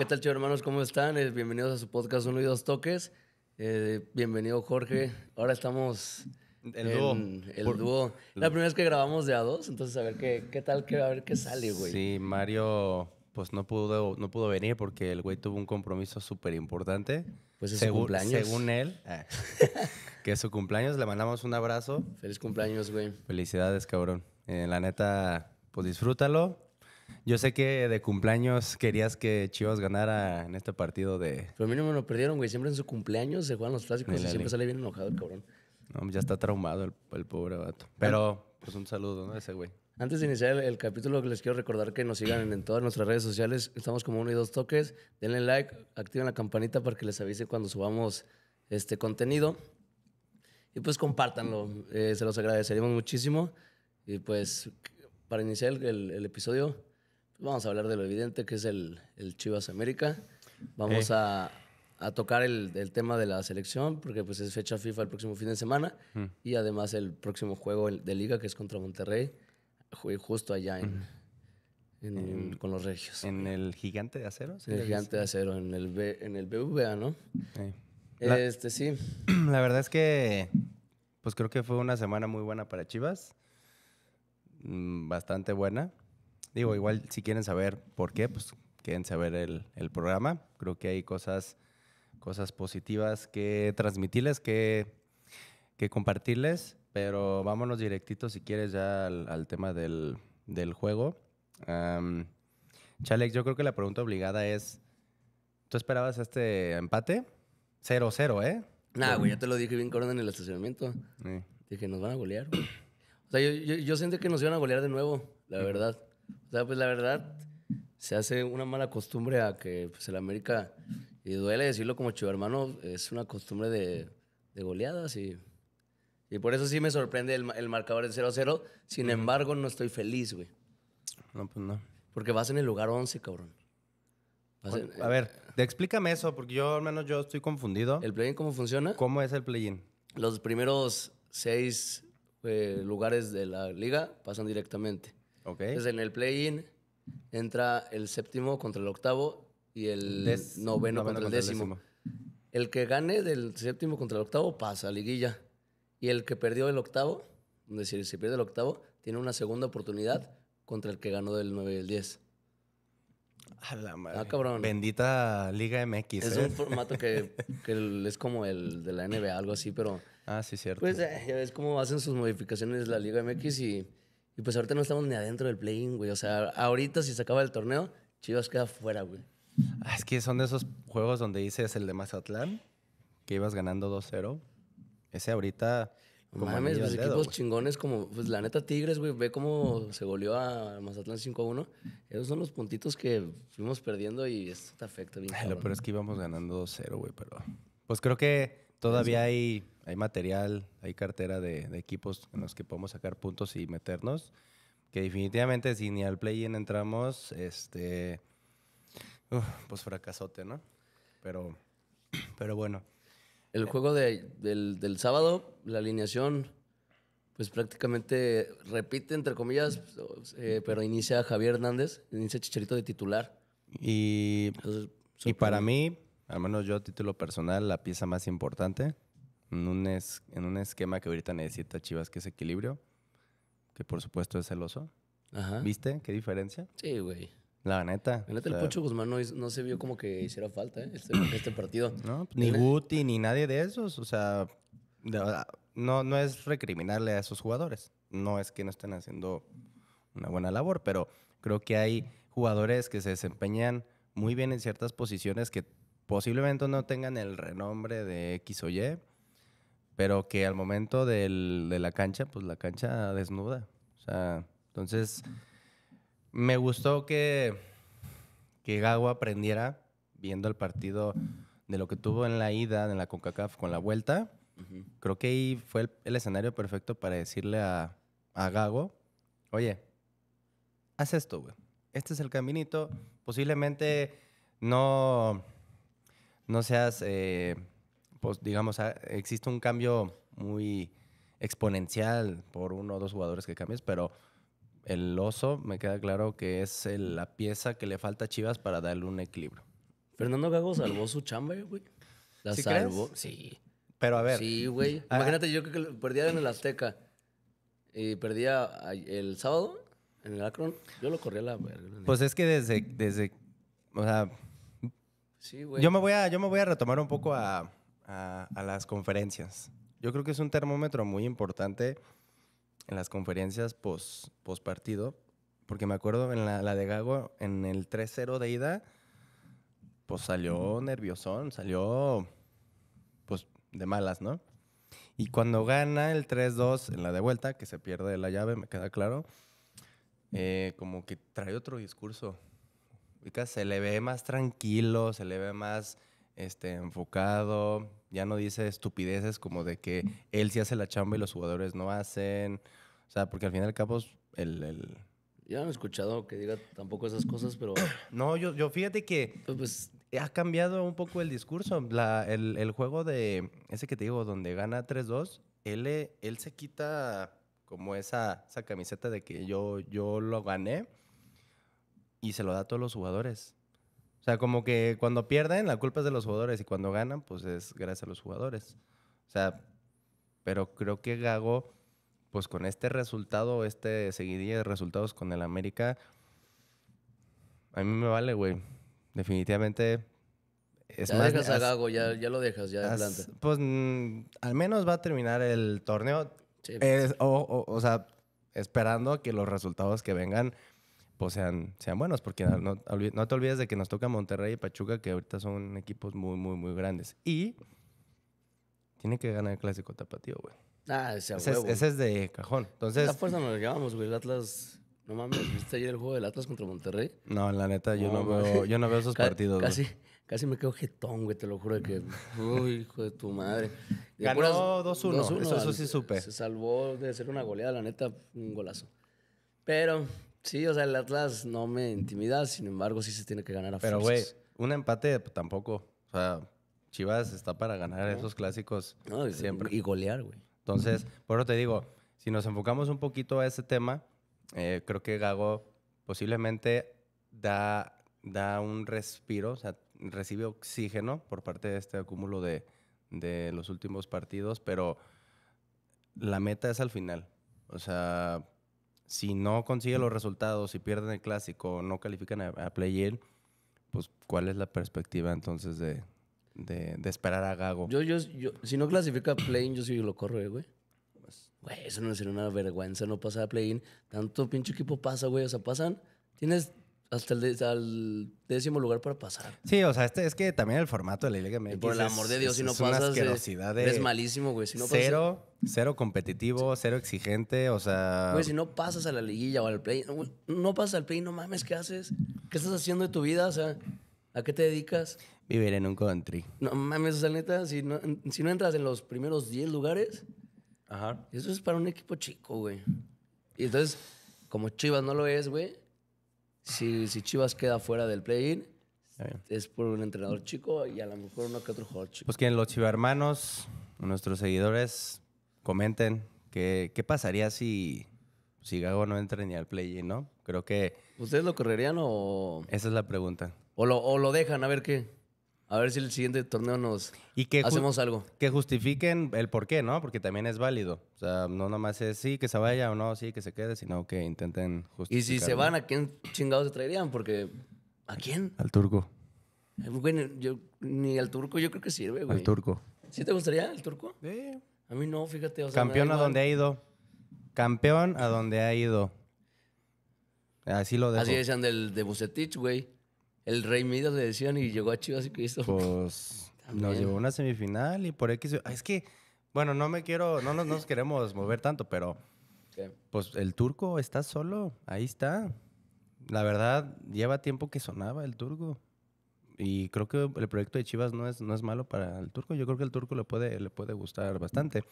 ¿Qué tal, chicos hermanos? ¿Cómo están? Eh, bienvenidos a su podcast Uno y Dos Toques. Eh, bienvenido, Jorge. Ahora estamos. El dúo. El dúo. La primera vez que grabamos de a dos, entonces a ver qué, qué tal, a ver qué sale, güey. Sí, Mario, pues no pudo, no pudo venir porque el güey tuvo un compromiso súper importante. Pues es su cumpleaños. Según él, ah. que es su cumpleaños. Le mandamos un abrazo. Feliz cumpleaños, güey. Felicidades, cabrón. Eh, la neta, pues disfrútalo yo sé que de cumpleaños querías que Chivas ganara en este partido de. Pero a mí no me lo perdieron, güey. Siempre en su cumpleaños se juegan los clásicos y siempre sale bien enojado el cabrón. No, ya está traumado el, pobre vato. Pero, pues un saludo, ¿no? Ese güey. Antes de iniciar el, capítulo, les quiero recordar que nos sigan en todas nuestras redes sociales. Estamos como uno y dos toques. Denle like, activen la campanita para que les avise cuando subamos este contenido. Y pues compártanlo. Eh, se los agradeceríamos muchísimo. Y pues, para iniciar el, el episodio, Vamos a hablar de lo evidente que es el, Chivas América. Vamos a, tocar el, tema de la selección, porque pues es fecha FIFA el próximo fin de semana mm. y además el próximo juego de liga que es contra Monterrey, justo allá con los regios. En el gigante de acero. En el gigante de acero, en el, en el BVA, ¿no? La, este sí. La verdad es que, pues creo que fue una semana muy buena para Chivas. Mm, bastante buena digo, igual si quieren saber por qué, pues quédense a ver el, programa. Creo que hay cosas, cosas positivas que transmitirles, que, compartirles, pero vámonos directito si quieres ya al, tema del, juego. Chalex, yo creo que la pregunta obligada es, ¿tú esperabas este empate? 0-0, ¿eh? Nah, güey, ya te lo dije bien corona en el estacionamiento. Dije, nos van a golear. O sea, yo, yo, siento que nos iban a golear de nuevo, la verdad. O sea, pues la verdad, se hace una mala costumbre a que pues, el América, y duele decirlo como chivo hermano, es una costumbre de, goleadas y, y por eso sí me sorprende el, marcador de 0-0. Sin embargo, no estoy feliz, güey. No, pues no. Porque vas en el lugar 11, cabrón. a ver, eh, explícame eso, porque yo al menos yo estoy confundido. ¿El play-in cómo funciona? ¿Cómo es el play-in? Los primeros seis eh, lugares de la liga pasan directamente. Entonces en el play-in entra el séptimo contra el octavo y el noveno, contra, el décimo. el que gane del séptimo contra el octavo pasa a liguilla. Y el que perdió el octavo, es decir, si pierde el octavo, tiene una segunda oportunidad contra el que ganó del 9 y el 10. A la madre. Ah, cabrón. Bendita Liga MX. Es ¿eh? un formato que, es como el de la NBA, algo así, pero. Ah, sí, cierto. Pues es eh, ya hacen sus modificaciones la Liga MX y y pues ahorita no estamos ni adentro del playing, güey. O sea, ahorita si se acaba el torneo, Chivas queda fuera, güey. Ah, es que son de esos juegos donde dices el de Mazatlán, que ibas ganando 2-0. Ese ahorita. Mames, los pues, equipos chingones como, pues la neta Tigres, güey, ve cómo se goleó a Mazatlán 5-1. Esos son los puntitos que fuimos perdiendo y esto te afecta bien. Pero es que íbamos ganando 2-0, güey, pero. Pues creo que todavía hay hay material, hay cartera de, equipos en los que podemos sacar puntos y meternos. Que definitivamente si ni al play-in entramos, este, pues fracasote, ¿no? Pero, pero bueno. El juego del, sábado, la alineación, pues prácticamente repite, entre comillas, eh, pero inicia Javier Hernández, inicia Chicharito de titular. Y, y para mí, al menos yo a título personal, la pieza más importante en un, es, en un esquema que ahorita necesita Chivas, que es equilibrio, que por supuesto es celoso. ¿Viste qué diferencia? Sí, güey. La neta. La neta, el Pocho Guzmán no, se vio como que hiciera falta eh, este, este, partido. No, pues, ni Guti, ni nadie de esos. O sea, no, no es recriminarle a esos jugadores. No es que no estén haciendo una buena labor, pero creo que hay jugadores que se desempeñan muy bien en ciertas posiciones que posiblemente no tengan el renombre de X o Y, pero que al momento de la cancha, pues la cancha desnuda. O sea, entonces me gustó que, que Gago aprendiera viendo el partido de lo que tuvo en la ida, en la CONCACAF con la vuelta. Creo que ahí fue el, escenario perfecto para decirle a, a Gago, oye, haz esto, güey. Este es el caminito. Posiblemente no, no seas... Eh, pues, digamos, ah, existe un cambio muy exponencial por uno o dos jugadores que cambies, pero el oso me queda claro que es la pieza que le falta a Chivas para darle un equilibrio. Fernando Gago salvó su chamba, eh, güey. La ¿Sí sí. Pero a ver. Sí, güey. Ah. Imagínate, yo que perdía en el Azteca. Y perdía el sábado en el Akron. Yo lo corría a la Pues es que desde. desde o sea. Sí, güey. Yo me voy a, yo me voy a retomar un poco a, a, las conferencias. Yo creo que es un termómetro muy importante en las conferencias post, partido, porque me acuerdo en la, de Gago, en el 3-0 de ida, pues salió nerviosón, salió pues de malas, ¿no? Y cuando gana el 3-2 en la de vuelta, que se pierde la llave, me queda claro, eh, como que trae otro discurso. Se le ve más tranquilo, se le ve más este, enfocado, ya no dice estupideces como de que él sí hace la chamba y los jugadores no hacen. O sea, porque al final y al cabo el, el... ya no he escuchado que diga tampoco esas cosas, pero... No, yo, yo fíjate que pues, pues, ha cambiado un poco el discurso. La, el, el, juego de ese que te digo, donde gana 3-2, él, eh, él se quita como esa, esa camiseta de que yo, yo lo gané y se lo da a todos los jugadores. O sea, como que cuando pierden, la culpa es de los jugadores y cuando ganan, pues es gracias a los jugadores. O sea, pero creo que Gago, pues con este resultado, este seguidilla de resultados con el América, a mí me vale, güey. Definitivamente. Es ya dejas a Gago, ya, ya lo dejas, ya adelante. Pues mm, al menos va a terminar el torneo. o, o sea, esperando que los resultados que vengan sean, sean buenos, porque no, te olvides de que nos toca Monterrey y Pachuca, que ahorita son equipos muy, muy, muy grandes. Y tiene que ganar el clásico tapatío, güey. Ah, ese, es, ese es, de cajón. Entonces, la fuerza nos llevamos, güey. El Atlas. No mames, ¿viste ayer el juego del Atlas contra Monterrey? No, la neta, yo no, veo, yo no veo esos partidos. Casi, casi me quedo jetón, güey, te lo juro que. Uy, hijo de tu madre. Ganó 2-1. Eso, eso sí supe. Se salvó de ser una goleada, la neta, un golazo. Pero Sí, o sea, el Atlas no me intimida, sin embargo, sí se tiene que ganar a Pero, güey, un empate tampoco. O sea, Chivas está para ganar esos clásicos y, siempre. Y golear, güey. Entonces, por eso te digo, si nos enfocamos un poquito a ese tema, eh, creo que Gago posiblemente da, da un respiro, o sea, recibe oxígeno por parte de este acúmulo de, de los últimos partidos, pero la meta es al final. O sea, si no consigue los resultados, si pierden el clásico, no califican a, play-in, pues ¿cuál es la perspectiva entonces de, esperar a Gago? Yo, yo, si no clasifica a play-in, yo sí lo corro, eh, güey. Güey, eso no sería una vergüenza no pasar a play-in. Tanto pinche equipo pasa, güey. O sea, pasan. Tienes hasta el décimo lugar para pasar. Sí, o sea, este, es que también el formato de la Liga MX. por el amor de Dios, si no pasas. es, malísimo, güey. cero, cero competitivo, cero exigente, o sea. Güey, si no pasas a la liguilla o al play, no, pasas al play, no mames, ¿qué haces? ¿Qué estás haciendo de tu vida? O sea, ¿a qué te dedicas? Vivir en un country. No mames, o sea, neta, si no, si no entras en los primeros 10 lugares. Eso es para un equipo chico, güey. Y entonces, como Chivas no lo es, güey si, Chivas queda fuera del play-in, es por un entrenador chico y a lo mejor uno que otro jugador chico. Pues quien los hermanos nuestros seguidores, comenten qué, qué pasaría si, Gago no entra ni al play-in, ¿no? Creo que... ¿Ustedes lo correrían o...? Esa es la pregunta. o lo dejan, a ver qué. A ver si el siguiente torneo nos y que hacemos algo. Que justifiquen el por qué, ¿no? Porque también es válido. O sea, no nomás es sí, que se vaya o no, sí, que se quede, sino que intenten justificar. Y si se van, ¿a quién chingados se traerían? Porque, ¿a quién? Al turco. Bueno, eh, yo, ni al turco yo creo que sirve, güey. Al turco. ¿Sí te gustaría el turco? Sí. A mí no, fíjate. Campeón a donde ha ido. Campeón a donde ha ido. Así lo dejo. Así decían del de Bucetich, güey el Rey Midas de Edición y llegó a Chivas y Cristo. Pues nos llevó a una semifinal y por X. Es que, bueno, no me quiero, no nos, queremos mover tanto, pero pues el turco está solo, ahí está. La verdad, lleva tiempo que sonaba el turco. Y creo que el proyecto de Chivas no es, no es malo para el turco. Yo creo que el turco le puede, le puede gustar bastante,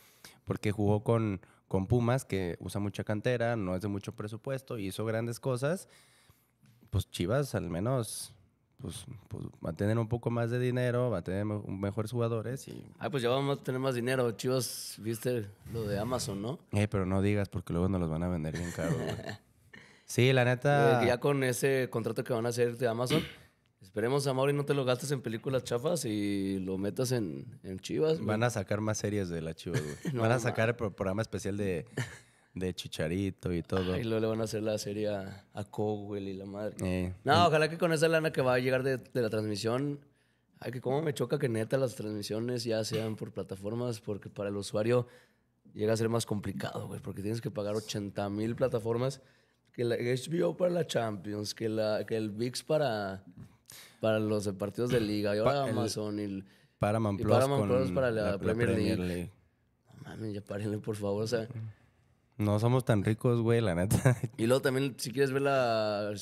porque jugó con, con Pumas, que usa mucha cantera, no es de mucho presupuesto, hizo grandes cosas. Pues Chivas al menos pues, pues, va a tener un poco más de dinero, va a tener mejores jugadores y... Ah, pues ya vamos a tener más dinero. Chivas, viste lo de Amazon, ¿no? Eh, pero no digas porque luego nos los van a vender bien caro. sí, la neta... ya con ese contrato que van a hacer de Amazon, esperemos a y no te lo gastes en películas chafas y lo metas en, Chivas. Van a sacar más series de la Chivas, van a sacar el programa especial de... de Chicharito y todo. Y luego le van a hacer la serie a, Cowell y la madre. Eh, no, eh. ojalá que con esa lana que va a llegar de, de la transmisión, ay, que cómo me choca que neta las transmisiones ya sean por plataformas, porque para el usuario llega a ser más complicado, güey, porque tienes que pagar 80 mil plataformas, que la HBO para la Champions, que, la, que el VIX para, para los partidos de liga, y ahora Amazon y... para Paramount Plus, para la, Premier, League. League. No mames, ya párenle, por favor. O sea, mm. No somos tan ricos, güey, la neta. Y luego también, si quieres ver la,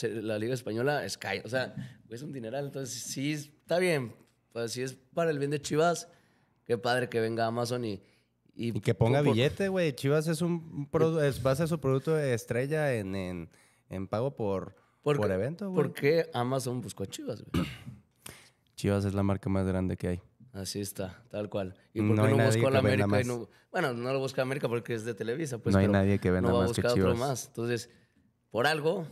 Liga Española, Sky. O sea, güey es un dineral. Entonces, sí, está bien. Pues si es para el bien de Chivas, qué padre que venga Amazon y. Y, que ponga billete, güey. Chivas es un es, va a ser su producto estrella en, pago por, por, evento, güey. ¿Por qué Amazon buscó a Chivas, güey? Chivas es la marca más grande que hay. Así está, tal cual. ¿Y no, buscó la América? bueno, no lo busca América porque es de Televisa. Pues, no hay nadie que venda más que Chivas. más. Entonces, por algo,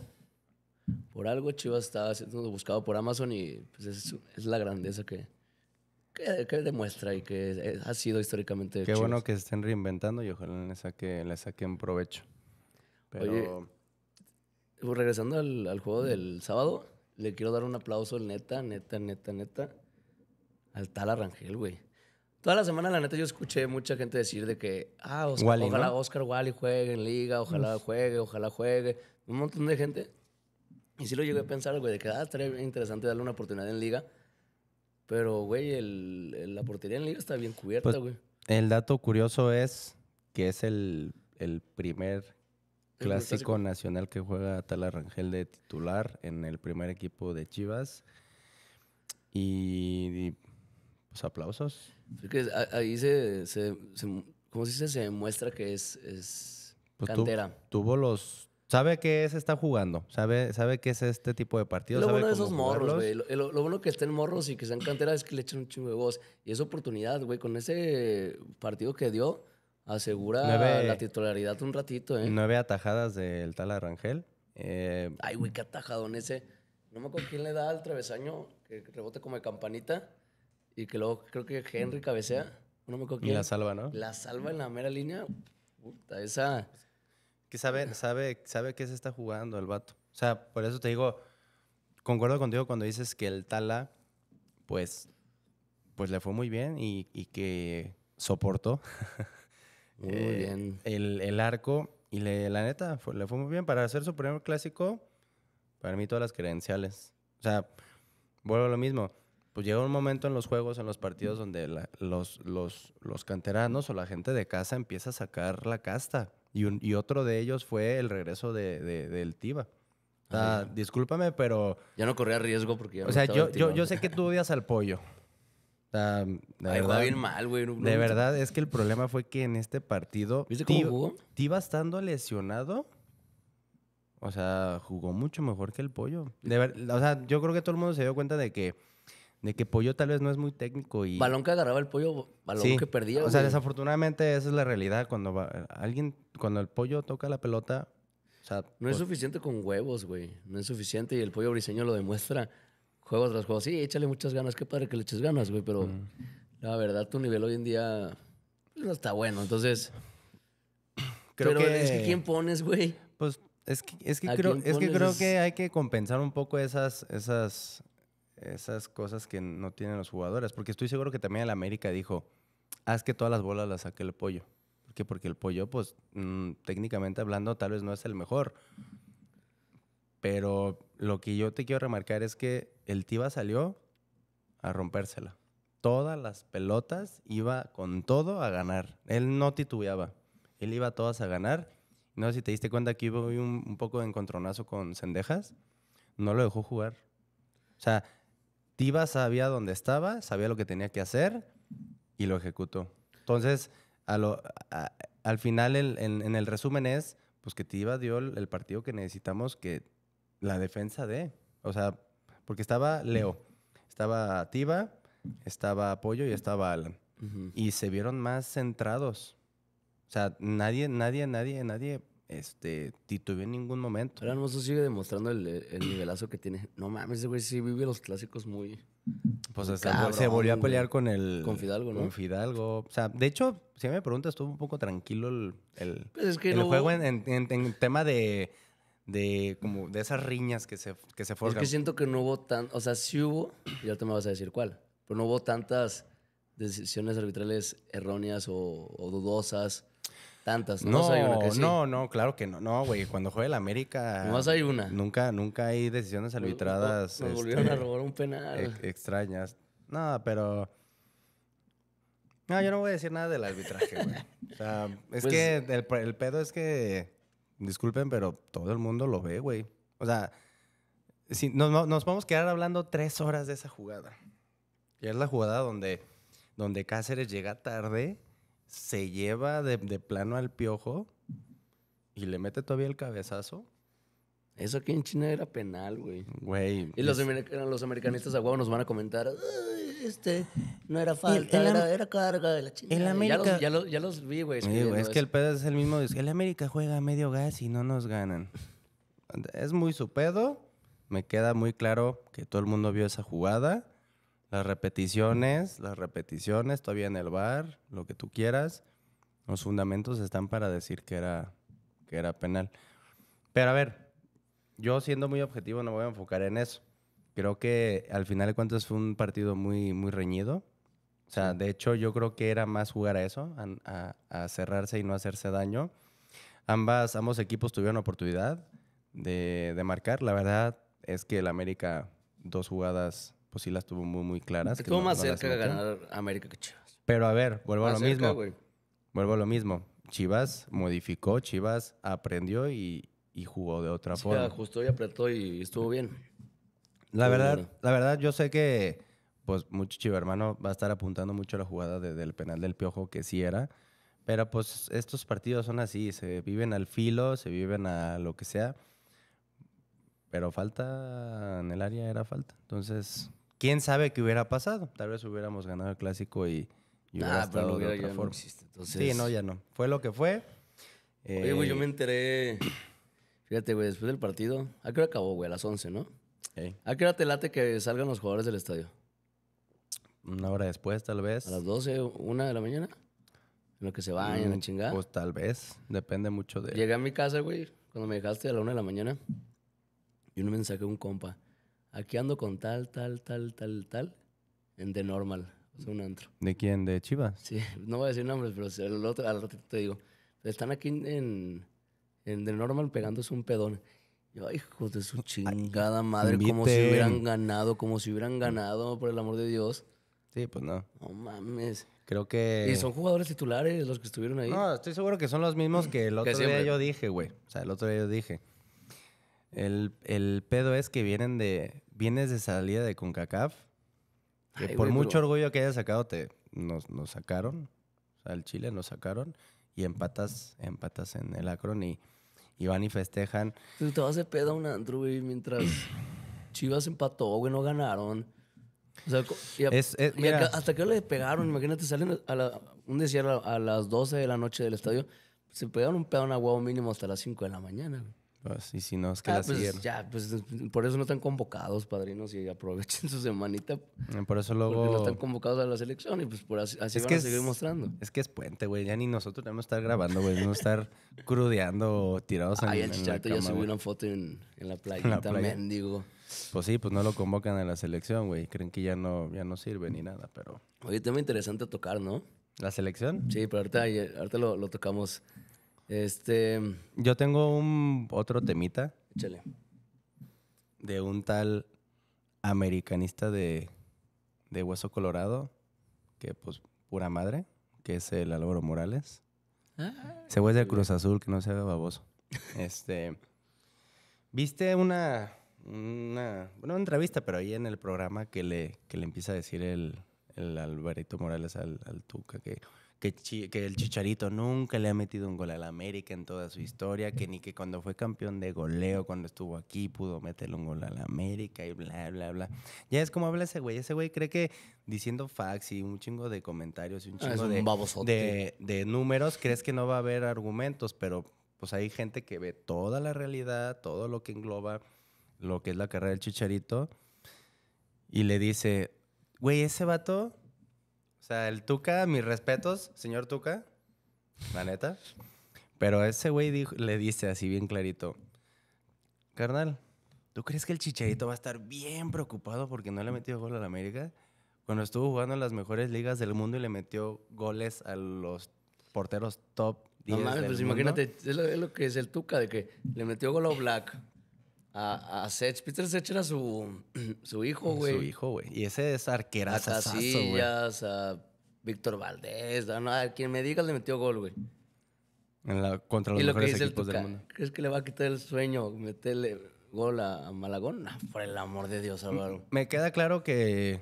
por algo Chivas está siendo buscado por Amazon y pues, es, la grandeza que, demuestra y que ha sido históricamente. Qué bueno que se estén reinventando y ojalá le, saque, le saquen provecho. Pero... regresando al, al juego del sábado, le quiero dar un aplauso, neta, neta, neta, neta al tal güey. Toda la semana, la neta, yo escuché mucha gente decir de que, ah, ojalá Oscar Wally juegue en liga, ojalá juegue, ojalá juegue. Un montón de gente. Y sí lo llegué a pensar, güey, de que, ah, estaría interesante darle una oportunidad en liga. Pero, güey, la portería en liga está bien cubierta, pues, güey. el dato curioso es que es el, primer clásico, nacional que juega Tal Arrangel de titular en el primer equipo de Chivas. y aplausos. Porque ahí se, se, se ¿cómo se dice? Se demuestra que es, es pues cantera. tuvo los... Sabe qué es, está jugando. Sabe, sabe qué es este tipo de partidos. Lo sabe bueno de esos morros, Lo, bueno que estén morros y que sean cantera es que le echan un chingo de voz. Y esa oportunidad, güey, con ese partido que dio, asegura la titularidad un ratito, ¿eh? Nueve atajadas del tal Arangel Eh, Ay, güey, qué en ese. No me acuerdo quién le da al travesaño que rebote como de campanita. Y que luego creo que Henry cabecea. No me Y la salva, ¿no? La salva en la mera línea. Puta, esa. Que sabe, sabe, sabe qué se está jugando el vato. O sea, por eso te digo, concuerdo contigo cuando dices que el Tala, pues, pues le fue muy bien y, que soportó muy eh, bien. El, arco. Y la neta, le fue muy bien. Para hacer su primer clásico, para mí todas las credenciales. O sea, vuelvo a lo mismo pues llega un momento en los juegos, en los partidos, donde los, los, los, canteranos o la gente de casa empieza a sacar la casta. Y, otro de ellos fue el regreso de, del Tiva. O discúlpame, pero... Ya no corría riesgo porque ya O sea, yo, yo, yo, sé que tú odias al pollo. de verdad, bien mal, güey. de verdad, es que el problema fue que en este partido... ¿Viste cómo jugó? Tiva estando lesionado... O sea, jugó mucho mejor que el pollo. o sea, yo creo que todo el mundo se dio cuenta de que de que Pollo tal vez no es muy técnico y... Balón que agarraba el Pollo, balón que perdía. O sea, desafortunadamente esa es la realidad. Cuando alguien, cuando el Pollo toca la pelota... no es pues suficiente con huevos, güey. No es suficiente y el Pollo briseño lo demuestra Juegos tras juegos. Sí, échale muchas ganas. Qué padre que le eches ganas, güey, pero la verdad tu nivel hoy en día pues, no está bueno. Entonces... Creo pero que... es que ¿quién pones, güey? Pues es que, es que, creo, que hay que compensar un poco esas, esas esas cosas que no tienen los jugadores. Porque estoy seguro que también el América dijo, haz que todas las bolas las saque el pollo. ¿Por qué? Porque el pollo, pues mm, técnicamente hablando, tal vez no es el mejor. Pero lo que yo te quiero remarcar es que el Tiba salió a rompérsela. Todas las pelotas iba con todo a ganar. Él no titubeaba. Él iba todas a ganar. No sé si te diste cuenta que hubo un, un poco de encontronazo con Cendejas. No lo dejó jugar. O sea, Tiva sabía dónde estaba, sabía lo que tenía que hacer y lo ejecutó. Entonces, a lo, al final, en, el resumen es, pues que Tiva dio el, partido que necesitamos, que la defensa de, o sea, porque estaba Leo, estaba Tiva, estaba Apoyo y estaba Alan. Y se vieron más centrados. O sea, nadie, nadie, nadie, nadie este, titubeó en ningún momento. Pero Hermoso sigue demostrando el, nivelazo que tiene. No mames, ese güey sí vive los clásicos muy... Pues hasta se volvió a pelear con el... Con Fidalgo, ¿no? Con Fidalgo. O sea, de hecho, si me preguntas, estuvo un poco tranquilo el, el pues juego en, en, tema de de como de esas riñas que se, que se Es que siento que no hubo tan, o sea, sí hubo, y ahorita me vas a decir cuál, pero no hubo tantas decisiones arbitrales erróneas o dudosas Tantas, no, no que No, no, claro que no. No, güey, cuando juega el América. No hay una. Nunca, nunca hay decisiones arbitradas. Me, este, volvieron a robar un penal. extrañas. No, pero. No, yo no voy a decir nada del arbitraje, güey. O sea, es pues que el, pedo es que. Disculpen, pero todo el mundo lo ve, güey. O sea, si, nos vamos a quedar hablando tres horas de esa jugada. Y es la jugada donde, donde Cáceres llega tarde se lleva de, plano al piojo y le mete todavía el cabezazo. Eso aquí en China era penal, güey. Güey. Y los, americanistas a huevo nos van a comentar, este, no era falta, era, carga de la China. Ya los, vi, güey. es que el pedo es el mismo. El América juega a medio gas y no nos ganan. Es muy su pedo. Me queda muy claro que todo el mundo vio esa jugada. Las repeticiones, las repeticiones, todavía en el bar, lo que tú quieras. Los fundamentos están para decir que era, que era penal. Pero a ver, yo siendo muy objetivo no voy a enfocar en eso. Creo que al final de cuentas fue un partido muy, muy reñido. O sea, de hecho yo creo que era más jugar a eso, a, cerrarse y no hacerse daño. Ambas, ambos equipos tuvieron oportunidad de, de marcar. La verdad es que el América dos jugadas pues sí las tuvo muy, muy claras. Estuvo más cerca de ganar América que Chivas. Pero a ver, vuelvo a lo mismo. Vuelvo a lo mismo. Chivas modificó, Chivas aprendió y, jugó de otra forma. Ajustó y apretó y estuvo bien. La verdad, la verdad, yo sé que pues mucho chivo hermano va a estar apuntando mucho a la jugada del penal del piojo que sí era. Pero pues estos partidos son así, se viven al filo, se viven a lo que sea. Pero falta en el área era falta. Entonces, quién sabe qué hubiera pasado. Tal vez hubiéramos ganado el clásico y, y ah, pero de otra forma. existe, Sí, no, ya no. Fue lo que fue. Oye, güey, yo me eh, enteré. Fíjate, güey, después del partido. ¿A qué hora acabó, güey? A las 11, ¿no? ¿A qué hora te late que salgan los jugadores del estadio? Una hora después, tal vez. ¿A las 12, una de la mañana? En lo que se vayan, mm, chingar. Pues tal vez. Depende mucho de. Llegué a mi casa, güey, cuando me dejaste a la una de la mañana. Y un mensaje de un compa aquí ando con tal, tal, tal, tal, tal, en The Normal, Es un antro. ¿De quién? ¿De Chivas? Sí, no voy a decir nombres, pero el otro, al ratito te digo. Están aquí en, en The Normal pegándose un pedón. Yo, hijo de su chingada madre, como si hubieran ganado, como si hubieran ganado, por el amor de Dios. Sí, pues no. No mames. Creo que. Y son jugadores titulares los que estuvieron ahí. No, estoy seguro que son los mismos que el otro que día yo dije, güey. O sea, el otro día yo dije. el pedo es que vienen de vienes de salida de CONCACAF. Que por mucho orgullo que hayas sacado, te, nos, nos sacaron. al Chile nos sacaron. Y empatas, empatas en el Acron y, y van y festejan. Tú pues te vas de peda un Andrew mientras Chivas empató, güey, no ganaron. hasta que le pegaron, imagínate, salen a la, un desierto a, las 12 de la noche del estadio, se pegaron un pedo a huevo mínimo hasta las 5 de la mañana, pues, y si no, es que ah, la pues, Ya, pues por eso no están convocados, padrinos, y aprovechen su semanita. Mm, por eso luego. no están convocados a la selección y pues por así, así van a seguir mostrando. Es que es puente, güey. Ya ni nosotros debemos estar grabando, güey. Debemos estar crudeando tirados en, el en la ya subió una foto en, la playa también digo mendigo. Pues sí, pues no lo convocan a la selección, güey. Creen que ya no, ya no sirve ni nada, pero. Oye, tema interesante tocar, ¿no? ¿La selección? Sí, pero ahorita, lo tocamos este. Mm, Yo tengo un otro temita. Échale. De un tal americanista de, Hueso Colorado, que pues pura madre, que es el Álvaro Morales. se ah. Ese güey Cruz Azul, que no se baboso. este. Viste una, una, una, entrevista, pero ahí en el programa que le, que le empieza a decir el, el Alvarito Morales al, al Tuca que que, el Chicharito nunca le ha metido un gol al América en toda su historia, que ni que cuando fue campeón de goleo, cuando estuvo aquí, pudo meterle un gol al América y bla, bla, bla. Ya es como habla ese güey. Ese güey cree que diciendo fax y un chingo de comentarios y un ah, chingo de, de números, crees que no va a haber argumentos, pero pues hay gente que ve toda la realidad, todo lo que engloba lo que es la carrera del Chicharito y le dice, güey, ese vato o sea, el Tuca, mis respetos, señor Tuca, la neta. Pero ese güey le dice así bien clarito, carnal, ¿tú crees que el Chicharito va a estar bien preocupado porque no le metió gol a la América? Cuando estuvo jugando en las mejores ligas del mundo y le metió goles a los porteros top no mames, pues imagínate, es lo, es lo, que es el Tuca, de que le metió gol a Black, a, a Sech. Peter Sech era su, su hijo, güey. Su hijo, güey. Y ese es arquerazo, güey. A a Víctor Valdés. A, quien me diga le metió gol, güey. En la, contra los mejores equipos del mundo. ¿Crees que le va a quitar el sueño meterle gol a, Malagón? Ah, por el amor de Dios, Álvaro. Me queda claro que,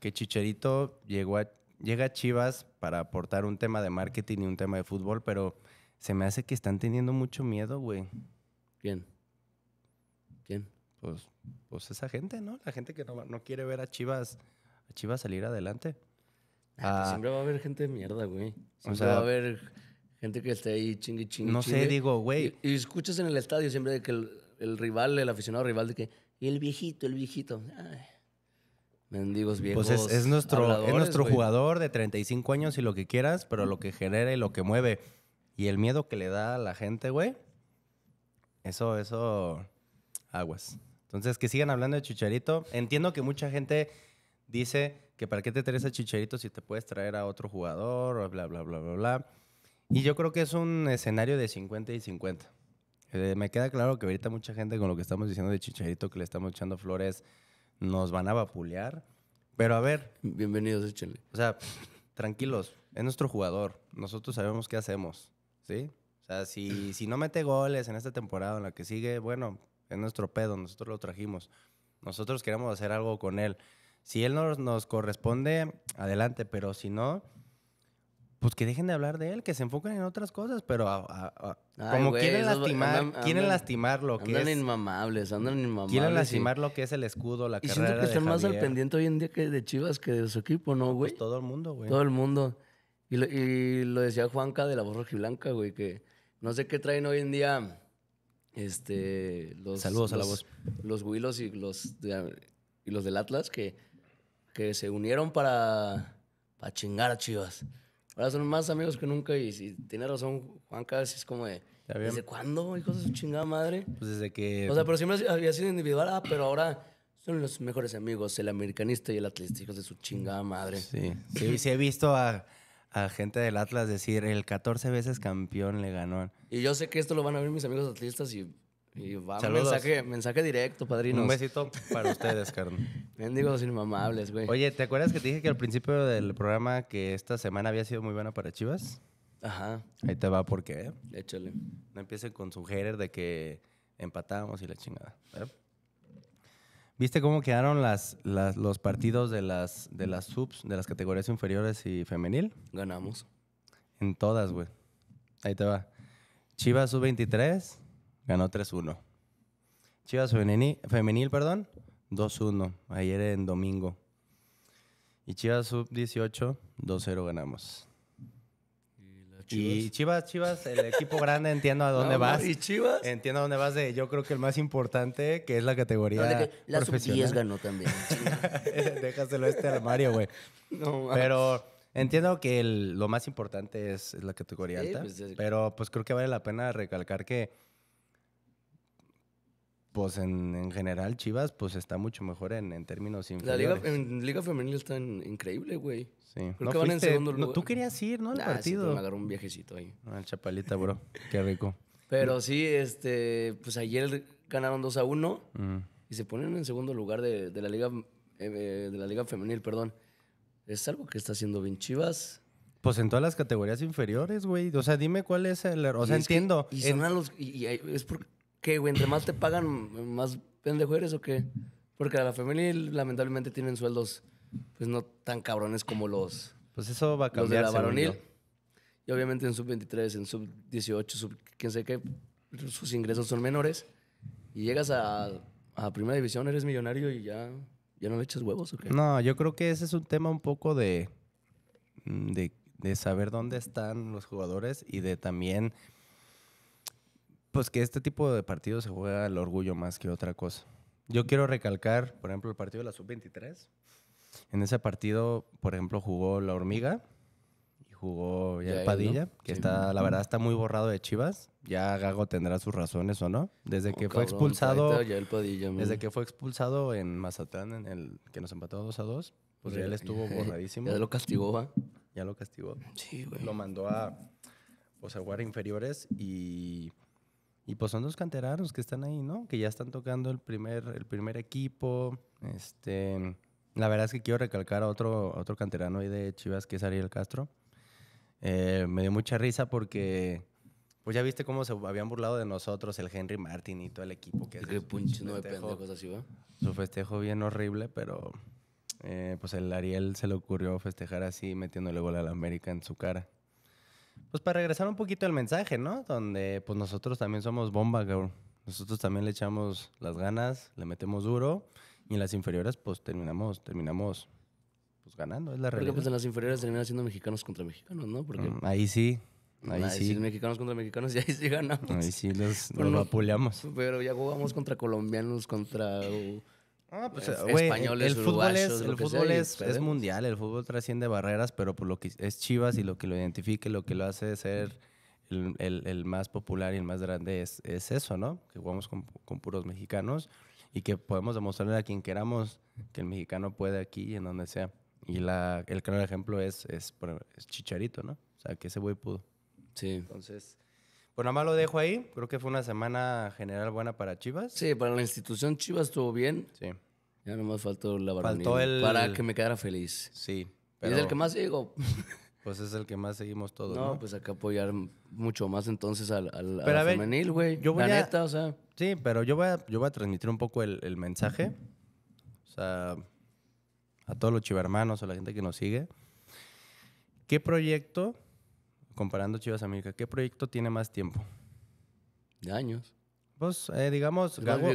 que Chicherito llegó llega a Chivas para aportar un tema de marketing y un tema de fútbol, pero se me hace que están teniendo mucho miedo, güey. Bien. ¿Quién? Pues, pues esa gente, ¿no? La gente que no, no quiere ver a Chivas, a Chivas salir adelante. Ah, pues ah, siempre va a haber gente de mierda, güey. Siempre va a haber gente que esté ahí chingue chingue. No sé, digo, güey. Y, escuchas en el estadio siempre de que el, rival, el aficionado rival, de que, y el viejito, el viejito. Mendigos viejos. Pues es, nuestro, nuestro jugador de 35 años y lo que quieras, pero lo que genera y lo que mueve. Y el miedo que le da a la gente, güey. Eso, eso aguas. Entonces, que sigan hablando de Chicharito. Entiendo que mucha gente dice que para qué te traes a Chicharito si te puedes traer a otro jugador, o bla, bla, bla, bla, bla. Y yo creo que es un escenario de 50 y 50. Eh, me queda claro que ahorita mucha gente con lo que estamos diciendo de Chicharito, que le estamos echando flores, nos van a vapulear. Pero a ver. Bienvenidos, échenle. O sea, tranquilos, es nuestro jugador. Nosotros sabemos qué hacemos, ¿sí? O sea, si, si no mete goles en esta temporada, en la que sigue, bueno, es nuestro pedo, nosotros lo trajimos, nosotros queremos hacer algo con él. Si él nos, nos corresponde, adelante, pero si no, pues que dejen de hablar de él, que se enfoquen en otras cosas, pero a, como quieren lastimar, quieren lastimar lo que andan es. inmamables, andan inmamables. Quieren lastimar lo que es el escudo, la Y siento que están más al pendiente hoy en día que de Chivas que de su equipo, ¿no, pues güey? todo el mundo, güey. Todo el mundo. Y lo, y lo decía Juanca de la voz rojiblanca, güey, que no sé qué traen hoy en día este, los, Saludos a la voz. Los Willos y los, y los del Atlas que, que se unieron para, chingar a Chivas. Ahora son más amigos que nunca y, si tiene razón Carlos es como de... ¿Desde cuándo, hijos de su chingada madre? Pues desde que... O sea, pero siempre había sido individual, ah, pero ahora son los mejores amigos, el americanista y el atlista hijos de su chingada madre. Sí, sí, he visto a a gente del Atlas decir el 14 veces campeón le ganó. Y yo sé que esto lo van a ver mis amigos atlistas y, y va mensaje, mensaje directo, padrino. Un besito para ustedes, carnal. Mendigos inmamables, güey. Oye, ¿te acuerdas que te dije que al principio del programa que esta semana había sido muy buena para Chivas? Ajá. Ahí te va porque. ¿eh? Échale. No empiecen con su de que empatamos y la chingada. ¿eh? ¿Viste cómo quedaron las, los partidos de las, de las subs, de las categorías inferiores y femenil? Ganamos. En todas, güey. Ahí te va. Chivas sub-23 ganó 3-1. Chivas femenil, femenil perdón, 2-1. Ayer en domingo. Y Chivas sub-18, 2-0 ganamos. Y Chivas, Chivas, el equipo grande, entiendo a dónde vas. ¿Y Chivas? Entiendo a dónde vas de, yo creo que el más importante, que es la categoría. la sub ganó también. Déjaselo este armario, güey. Pero entiendo que lo más importante es, la categoría alta. Pues, pero pues creo que vale la pena recalcar que pues en, en, general Chivas pues está mucho mejor en, términos inferiores. La liga, en, liga femenil está increíble, güey. Sí. Creo que van en segundo lugar. tú querías ir, ¿no? Al partido. Sí, me agarró un viajecito ahí. Al ah, Chapalita, bro. Qué rico. Pero sí, este, pues ayer ganaron 2 a 1 y se ponen en segundo lugar de, la liga eh, eh, de la liga femenil, perdón. Es algo que está haciendo bien Chivas. Pues en todas las categorías inferiores, güey. O sea, dime cuál es el. O sea, entiendo. y, es porque... ¿Qué, güey? ¿Entre más te pagan, más pendejo o qué? Porque a la familia lamentablemente tienen sueldos pues no tan cabrones como los, pues eso va a de la varonil. Y obviamente en sub-23, en sub-18, sub quién sé qué, sus ingresos son menores. Y llegas a, a primera división, eres millonario y ya, ya no le echas huevos o qué. No, yo creo que ese es un tema un poco de, mm, de saber dónde están los jugadores y de también pues que este tipo de partidos se juega el orgullo más que otra cosa. Yo quiero recalcar, por ejemplo, el partido de la sub-23. En ese partido, por ejemplo, jugó la hormiga y jugó ya el Padilla, que está, la verdad, está muy borrado de Chivas. Ya Gago tendrá sus razones o no. Desde oh, que fue expulsado, el desde que fue expulsado en Mazatlán, en el que nos empató 2 a 2, pues ya, él estuvo borradísimo. Ya lo castigó, va. Ya lo castigó. Sí, güey. Lo mandó a, pues, a jugar inferiores y y pues son dos canteranos que están ahí, ¿no? Que ya están tocando el primer, el primer equipo. Este, la verdad es que quiero recalcar a otro, otro canterano ahí de Chivas, que es Ariel Castro. Eh, me dio mucha risa porque, pues ya viste cómo se habían burlado de nosotros, el Henry Martin y todo el equipo. Que, qué punch, no cosas así, ¿va? Su festejo bien horrible, pero eh, pues el Ariel se le ocurrió festejar así, metiéndole gol la América en su cara. Pues para regresar un poquito al mensaje, ¿no? Donde pues nosotros también somos bomba, girl. Nosotros también le echamos las ganas, le metemos duro y en las inferiores pues terminamos terminamos pues, ganando, es la realidad. Porque pues en las inferiores terminan siendo mexicanos contra mexicanos, ¿no? Mm, ahí sí. Ahí sí. mexicanos contra mexicanos y ahí sí ganamos. Ahí sí los, los Pero ya jugamos contra colombianos, contra uh, Ah, pues, es, el, fútbol, es, mundial, el fútbol trasciende barreras, pero por lo que es Chivas y lo que lo identifica, lo que lo hace ser el, más popular y el más grande es, es eso, ¿no? Que jugamos con, puros mexicanos y que podemos demostrarle a quien queramos que el mexicano puede aquí y en donde sea. Y la, el claro ejemplo es, es, Chicharito, ¿no? O sea, que ese güey pudo. Sí. Entonces, bueno, pues nada más lo dejo ahí. Creo que fue una semana general buena para Chivas. Sí, para la institución Chivas estuvo bien. Sí. Ya nomás faltó la Para que me quedara feliz. Sí. Es el que más sigo. Pues es el que más seguimos todos, ¿no? pues hay apoyar mucho más entonces al, al güey. Yo voy la neta, o sea. Sí, pero yo voy a, yo voy a transmitir un poco el, mensaje. O sea, a todos los chivermanos, a la gente que nos sigue. ¿Qué proyecto comparando Chivas América, ¿qué proyecto tiene más tiempo? De años. Pues, eh, digamos, Gago,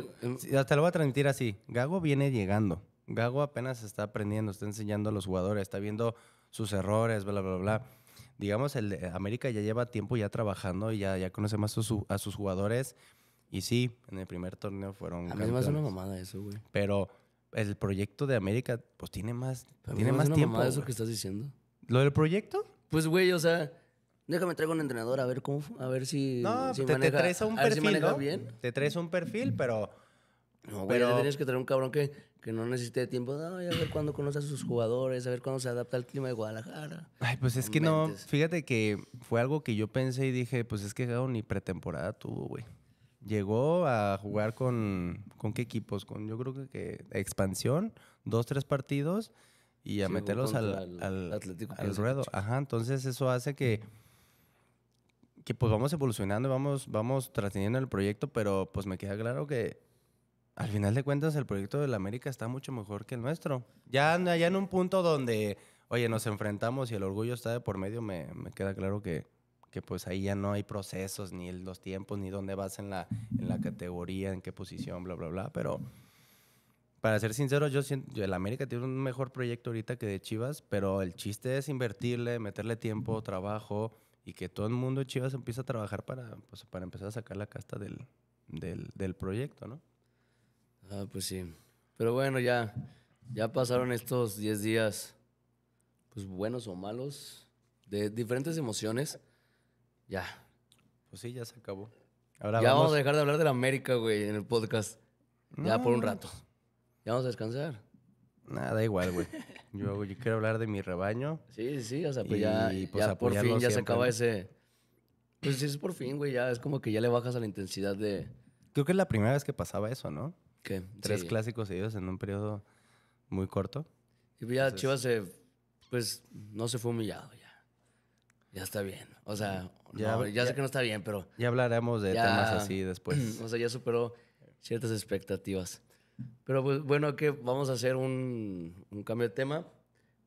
hasta lo voy a transmitir así. Gago viene llegando. Gago apenas está aprendiendo, está enseñando a los jugadores, está viendo sus errores, bla, bla, bla. Digamos, el América ya lleva tiempo ya trabajando y ya, ya conoce más a, a sus jugadores. Y sí, en el primer torneo fueron. A mí me hace una mamada eso, güey. Pero el proyecto de América, pues tiene más, tiene más una tiempo. Mamada eso que estás diciendo? ¿Lo del proyecto? Pues, güey, o sea, Déjame traigo un entrenador a ver cómo, a ver si, no, te, traes a un perfil, Te traes un perfil, pero no, güey, pero... tienes que traer un cabrón que, que no necesite tiempo. a ver cuándo conoce a sus jugadores, a ver cuándo se adapta al clima de Guadalajara. Ay, pues es que no. Fíjate que fue algo que yo pensé y dije, pues es que Gao ni pretemporada tuvo, güey. Llegó a jugar con. ¿Con qué equipos? Con yo creo que, que expansión, dos, tres partidos y a meterlos al, al, Atlético al ruedo. Ajá, entonces eso hace que y pues vamos evolucionando, vamos, vamos trascendiendo el proyecto, pero pues me queda claro que al final de cuentas el proyecto de la América está mucho mejor que el nuestro. Ya, ya en un punto donde, oye, nos enfrentamos y el orgullo está de por medio, me, me queda claro que, que pues ahí ya no hay procesos, ni los tiempos, ni dónde vas en la, en la categoría, en qué posición, bla, bla, bla. Pero para ser sincero, yo siento, el América tiene un mejor proyecto ahorita que de Chivas, pero el chiste es invertirle, meterle tiempo, trabajo y que todo el mundo Chivas empieza a trabajar para, pues, para empezar a sacar la casta del, del, proyecto, ¿no? Ah, pues sí. Pero bueno, ya, ya pasaron estos 10 días, pues buenos o malos, de diferentes emociones. Ya. Pues sí, ya se acabó. Ahora ya vamos... a dejar de hablar de la América, güey, en el podcast. ya por un rato. Ya vamos a descansar. Nada, igual, güey. Yo, quiero hablar de mi rebaño. Sí, sí, o sea, pues, pues ya, por fin ya se acaba ese... Pues sí, es por fin, güey, ya es como que ya le bajas a la intensidad de... Creo que es la primera vez que pasaba eso, ¿no? ¿Qué? Tres clásicos seguidos en un periodo muy corto. Y pues ya Chivas se, pues, no se fue humillado ya. Ya está bien. O sea, ya, sé que no está bien, pero... Ya hablaremos de temas así después. O sea, ya superó ciertas expectativas. Pero pues bueno, que vamos a hacer un, cambio de tema.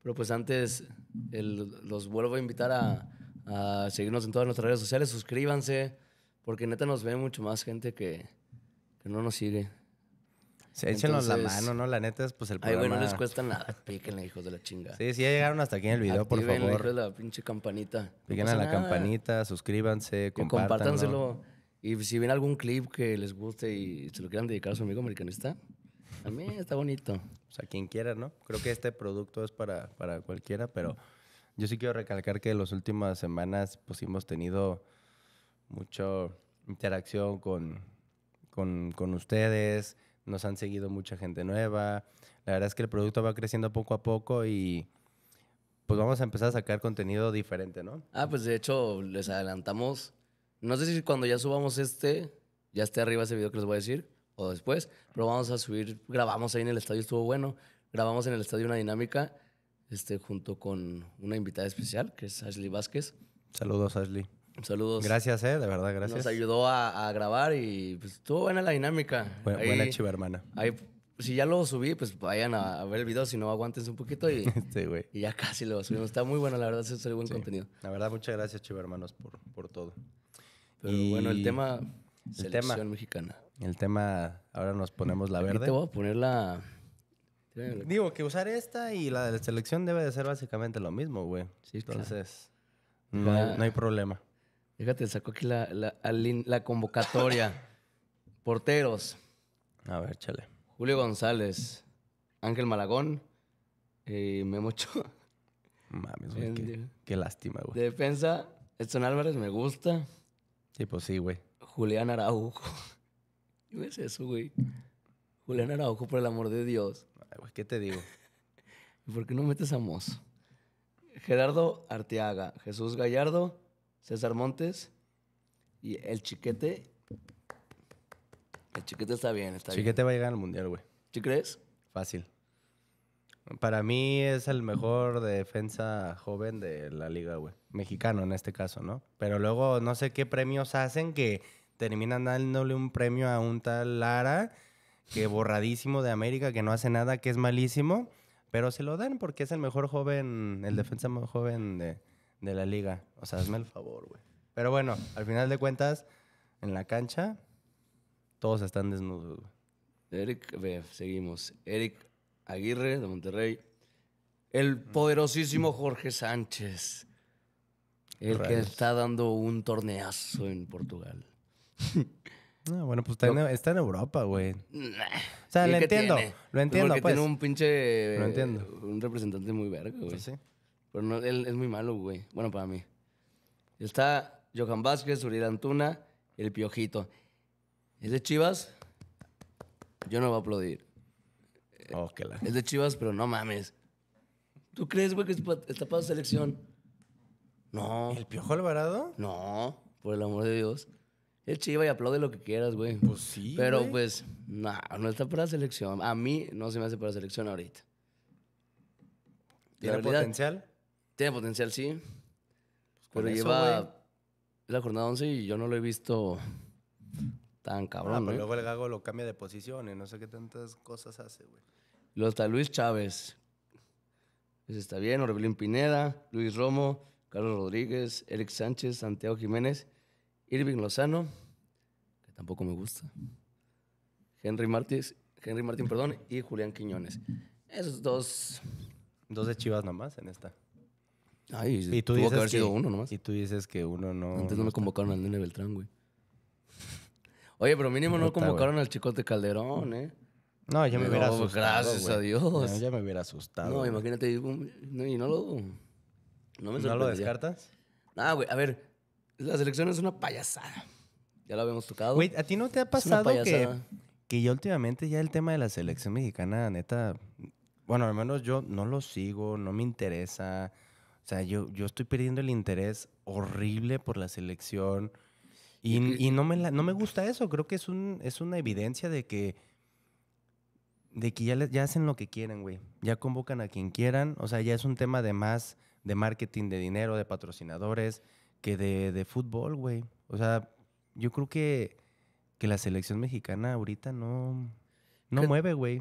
Pero pues antes los vuelvo a invitar a, seguirnos en todas nuestras redes sociales. Suscríbanse, porque neta nos ve mucho más gente que, que no nos sigue. Sí, échenos la mano, ¿no? La neta es pues el programa. Ay, bueno, no les cuesta nada. Píquenle, hijos de la chinga. Sí, sí, ya llegaron hasta aquí en el video, por favor. Píquenle la pinche campanita. Píquenle a la campanita, suscríbanse, compártanselo. Y si ven algún clip que les guste y se lo quieran dedicar a su amigo americanista, también está bonito. O sea, quien quiera, ¿no? Creo que este producto es para, cualquiera, pero yo sí quiero recalcar que en las últimas semanas pues hemos tenido mucha interacción con, con ustedes, nos han seguido mucha gente nueva. La verdad es que el producto va creciendo poco a poco y pues vamos a empezar a sacar contenido diferente, ¿no? Ah, pues de hecho les adelantamos, no sé si cuando ya subamos este, ya esté arriba ese video que les voy a decir, después, pero vamos a subir, grabamos ahí en el estadio, estuvo bueno, grabamos en el estadio una dinámica este, junto con una invitada especial, que es Ashley Vázquez. Saludos, Ashley. Saludos. Gracias, eh, de verdad, gracias. Nos ayudó a, grabar y pues, estuvo buena la dinámica. buena chiva, hermana. Ahí, si ya lo subí, pues vayan a, ver el video, si no, aguántense un poquito y, ya casi lo subimos. Está muy bueno, la verdad, es un buen contenido. La verdad, muchas gracias, chiva, hermanos, por, por todo. Pero bueno, el tema... El selección tema. mexicana. El tema, ahora nos ponemos la verde. Aquí te voy a poner la... Digo, que usar esta y la de la selección debe de ser básicamente lo mismo, güey. Sí, Entonces, claro. no, hay, no, hay, problema. Fíjate, sacó aquí la, la, convocatoria. Porteros. A ver, chale. Julio González, Ángel Malagón, eh, Memo güey, qué, lástima, güey. defensa, Edson Álvarez me gusta. Sí, pues sí, güey. Julián Araujo. ¿Qué es eso, güey. Julián Araujo, por el amor de Dios. ¿qué te digo? ¿Por qué no metes a Mozo? Gerardo Arteaga, Jesús Gallardo, César Montes y el Chiquete. El Chiquete está bien, está bien. Chiquete va a llegar al mundial, güey. ¿tú crees? Fácil. Para mí es el mejor defensa joven de la liga, güey. Mexicano en este caso, ¿no? Pero luego no sé qué premios hacen que terminan dándole un premio a un tal Lara, que borradísimo de América, que no hace nada, que es malísimo, pero se lo dan porque es el mejor joven, el defensa más joven de, la liga. O sea, hazme el favor, güey. Pero bueno, al final de cuentas, en la cancha, todos están desnudos, Eric, seguimos. Eric Aguirre de Monterrey. El poderosísimo mm. Jorge Sánchez. El que está dando un torneazo en Portugal. No, bueno, pues está, en, Europa, güey. O sea, lo entiendo, lo pues entiendo. Porque pues. tiene un pinche. Lo entiendo. Un representante muy verga, güey. Pues sí. Pero él es muy malo, güey. Bueno, para mí. Está Johan Vázquez, Uriel Antuna, el Piojito. Es de Chivas. Yo no voy a aplaudir. Oh, qué la... Es de Chivas, pero no mames. ¿Tú crees, güey, que está para selección? No. ¿El Piojo Alvarado? No, por el amor de Dios. El chiva y aplaude lo que quieras, güey. Pues sí. Pero pues, no, no está para selección. A mí no se me hace para selección ahorita. ¿Tiene potencial? Tiene potencial, sí. Pues pero lleva la jornada 11 y yo no lo he visto tan ah, cabrón. Ah, pero luego el gago lo cambia de posición y no sé qué tantas cosas hace, güey. Lo está Luis Chávez. está bien. Orbelín Pineda, Luis Romo, Carlos Rodríguez, Eric Sánchez, Santiago Jiménez Irving Lozano, que tampoco me gusta. Henry Martínez, Henry Martín, perdón, y Julián Quiñones. Esos dos. Dos de Chivas nomás en esta. Ay, y tú tuvo dices que haber sido uno nomás. Y tú dices que uno no. Antes no, me convocaron al Nene Beltrán, güey. Oye, pero mínimo no, convocaron al Chicote Calderón, ¿eh? No, ya me hubiera asustado. Gracias a Dios. No, ya me hubiera asustado. No, imagínate. y no lo. No, me no lo descartas. Ah, güey, a ver. La selección es una payasada. Ya lo habíamos tocado. Güey, ¿a ti no te ha pasado que, que yo últimamente ya el tema de la selección mexicana, neta, bueno, al menos yo no lo sigo, no me interesa. O sea, yo, yo estoy perdiendo el interés horrible por la selección. Y, no, me no me gusta eso. Creo que es, un, es una evidencia de que, de que ya, ya hacen lo que quieren, güey. Ya convocan a quien quieran. O sea, ya es un tema de más de marketing, de dinero, de patrocinadores, que de, de fútbol, güey. O sea, yo creo que, que la selección mexicana ahorita no, no mueve, güey.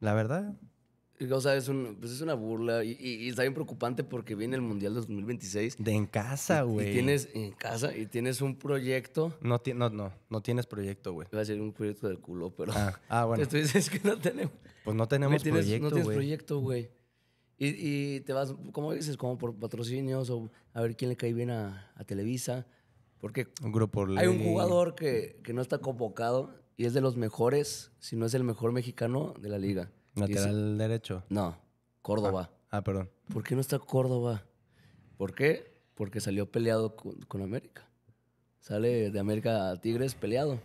La verdad. O sea, es, un, pues es una burla y, y, está bien preocupante porque viene el Mundial 2026. De en casa, güey. Y, tienes en casa y tienes un proyecto. No, no, no, no tienes proyecto, güey. Va a ser un proyecto del culo, pero. Ah, ah bueno. Tú dices que no tenemos. Pues no tenemos proyecto, No tienes proyecto, güey. Y, te vas, ¿cómo dices, como por patrocinios o a ver quién le cae bien a, Televisa. Porque qué hay un jugador que, no está convocado y es de los mejores, si no es el mejor mexicano de la liga. ¿Lateral derecho? No, Córdoba. Ah, ah, perdón. ¿Por qué no está Córdoba? ¿Por qué? Porque salió peleado con, con América. Sale de América a Tigres peleado.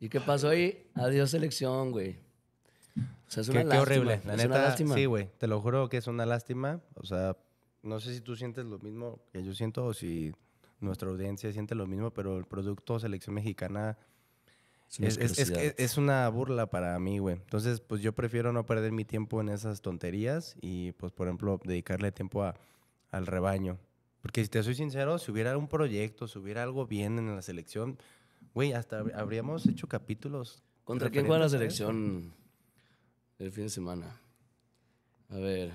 ¿Y qué pasó ahí? Adiós selección, güey. O es una lástima. horrible. es una lástima. Sí, güey. Te lo juro que es una lástima. O sea, no sé si tú sientes lo mismo que yo siento o si nuestra audiencia siente lo mismo, pero el producto selección mexicana es, una burla para mí, güey. Entonces, pues yo prefiero no perder mi tiempo en esas tonterías y, pues, por ejemplo, dedicarle tiempo a, al rebaño. Porque si te soy sincero, si hubiera un proyecto, si hubiera algo bien en la selección, güey, hasta habríamos hecho capítulos. ¿Contra quién juega la ¿eh? selección? El fin de semana. A ver,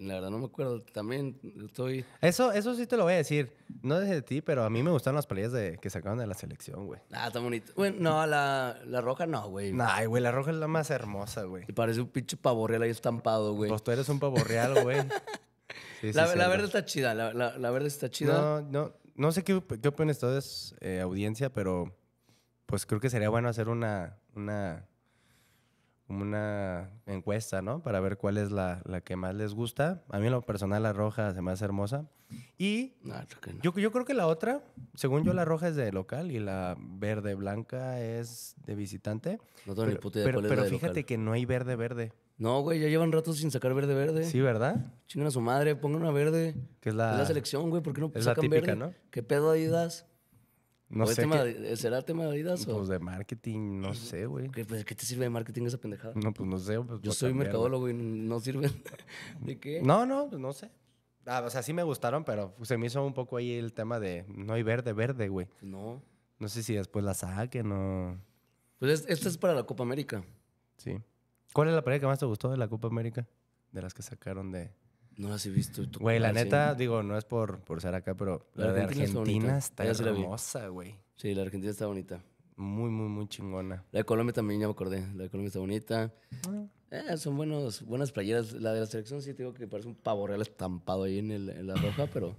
la verdad no me acuerdo. También estoy. Eso, eso sí te lo voy a decir. No desde ti, pero a mí me gustan las peleas de, que sacaban de la selección, güey. Ah, está bonito. Bueno, no, la, la roja no, güey. Ay, güey, la roja es la más hermosa, güey. Y parece un pinche pavorreal ahí estampado, güey. Pues tú eres un pavorreal, güey. la, verde está chida, la, verde está chida. No, no, sé qué, qué opinas todas eh, audiencia, pero pues creo que sería bueno hacer una, una como una encuesta, ¿no? Para ver cuál es la, la, que más les gusta. A mí en lo personal la roja se me hace hermosa. Y Yo, yo creo que la otra, según yo la roja es de local y la verde blanca es de visitante. No pero, fíjate que no hay verde verde. No, güey, ya llevan rato sin sacar verde verde. Sí, ¿verdad? Chingan a su madre, pongan una verde. Que es la, la selección, güey, ¿por qué no es la típica, ¿no? ¿Qué pedo Adidas? No sé. ¿Será tema de Adidas o? Pues de marketing, no sé, güey. ¿Qué, pues, ¿Qué, te sirve de marketing esa pendejada? No, pues no sé. Pues, Yo soy mercadólogo y no sirve. ¿De qué? No, no, pues no sé. Ah, o sea, sí me gustaron, pero se me hizo un poco ahí el tema de no hay verde, verde, güey. Pues, no. No sé si después la saquen no Pues esta es para la Copa América. Sí. ¿Cuál es la pareja que más te gustó de la Copa América? De las que sacaron de. No la he visto. Güey, la neta, digo, no es por, por ser acá, pero la, de Argentina, está, hermosa, güey. Sí, la Argentina está bonita. Muy, muy, muy chingona. La de Colombia también ya me acordé. La de Colombia está bonita. Eh, son buenos, buenas playeras. La de la selección sí te digo que parece un pavo real estampado ahí en, la roja, pero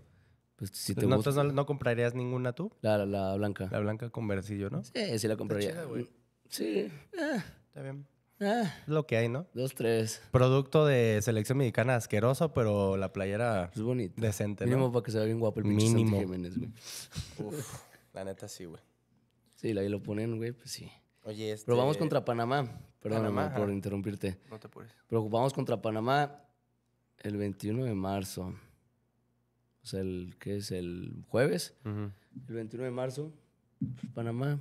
pues si te gusta. No, comprarías ninguna tú? La, la, blanca. La blanca con versillo, ¿no? Sí, sí la compraría. sí. Eh. Está bien. Es ah. lo que hay, ¿no? Dos, tres. Producto de selección mexicana asqueroso, pero la playera es bonita. Decente, Mínimo para que se vea bien guapo el pinche Mínimo. Jiménez, güey. la neta sí, güey. Sí, ahí lo ponen, güey, pues sí. Oye, este... Pero contra Panamá. Perdón, por interrumpirte. No te pures. Pero contra Panamá el 21 de marzo. O sea, el, ¿qué es? El jueves. El 21 de marzo, pues, Panamá.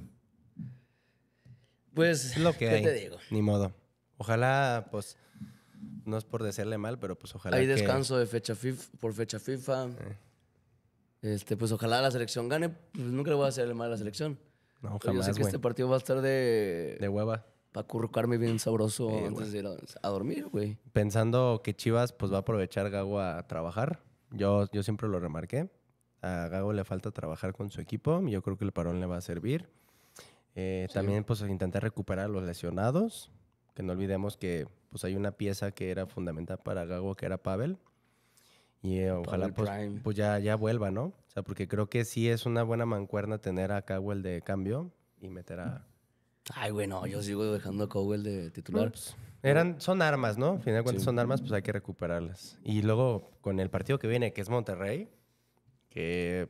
Pues, lo que ¿qué te digo? Ni modo. Ojalá, pues, no es por desearle mal, pero pues ojalá. Hay descanso de fecha FIFA, por fecha FIFA. Eh. Este, pues ojalá la selección gane. Pues nunca le voy a hacerle mal a la selección. No, jamás, güey. Yo sé que este partido va a estar de. De hueva. Para currucarme bien sabroso antes de ir a, dormir, güey. Pensando que Chivas, pues va a aprovechar Gago a trabajar. Yo, yo siempre lo remarqué. A Gago le falta trabajar con su equipo. Yo creo que el parón le va a servir. Eh, también pues intentar recuperar a los lesionados, que no olvidemos que pues hay una pieza que era fundamental para Gago, que era Pavel. Y eh, ojalá pues, pues, ya, ya vuelva, ¿no? O sea, porque creo que sí es una buena mancuerna tener a Cowell de cambio y meter a... Ay, bueno, yo sigo dejando a Cowell de titular. Pues, eran, son armas, ¿no? Al final de cuentas son armas, pues hay que recuperarlas. Y luego con el partido que viene, que es Monterrey, que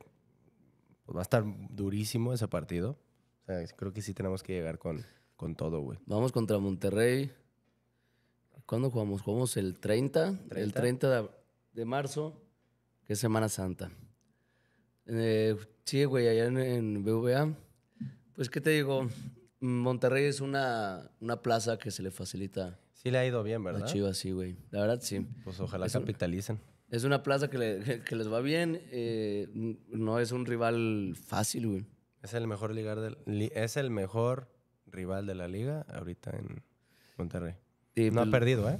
pues, va a estar durísimo ese partido creo que sí tenemos que llegar con, con todo, güey. Vamos contra Monterrey. ¿Cuándo jugamos? Jugamos el 30, el 30 de, marzo, que es Semana Santa. Eh, sí, güey, allá en, BVA. Pues, ¿qué te digo? Monterrey es una, una plaza que se le facilita. Sí, le ha ido bien, ¿verdad? Chivas, sí, güey. La verdad, sí. Pues ojalá capitalicen. es una plaza que, les va bien. Eh, no es un rival fácil, güey. Es el mejor ligar del, es el mejor rival de la liga ahorita en Monterrey. no ha pues, perdido, ¿eh?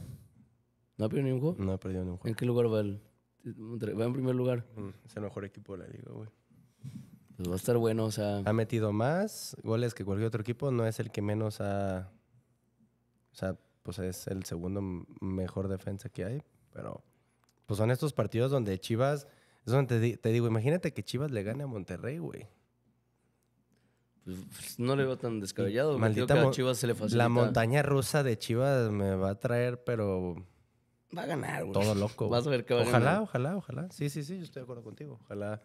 ¿No ha perdido ningún juego? No ha perdido ningún juego. ¿En qué lugar va el Monterrey? Va en primer lugar. Mm, es el mejor equipo de la liga, güey. Pues va a estar bueno, o sea. Ha metido más goles que cualquier otro equipo. No es el que menos ha. O sea, pues es el segundo mejor defensa que hay. Pero. Pues son estos partidos donde Chivas. Es donde te digo, imagínate que Chivas le gane a Monterrey, güey. Pues, pues, no le veo tan descabellado. Maldita Chivas se le La montaña rusa de Chivas me va a traer, pero. Va a ganar, güey. Todo loco. Vas a ver qué va ojalá, a Ojalá, ojalá, ojalá. Sí, sí, sí, estoy de acuerdo contigo. Ojalá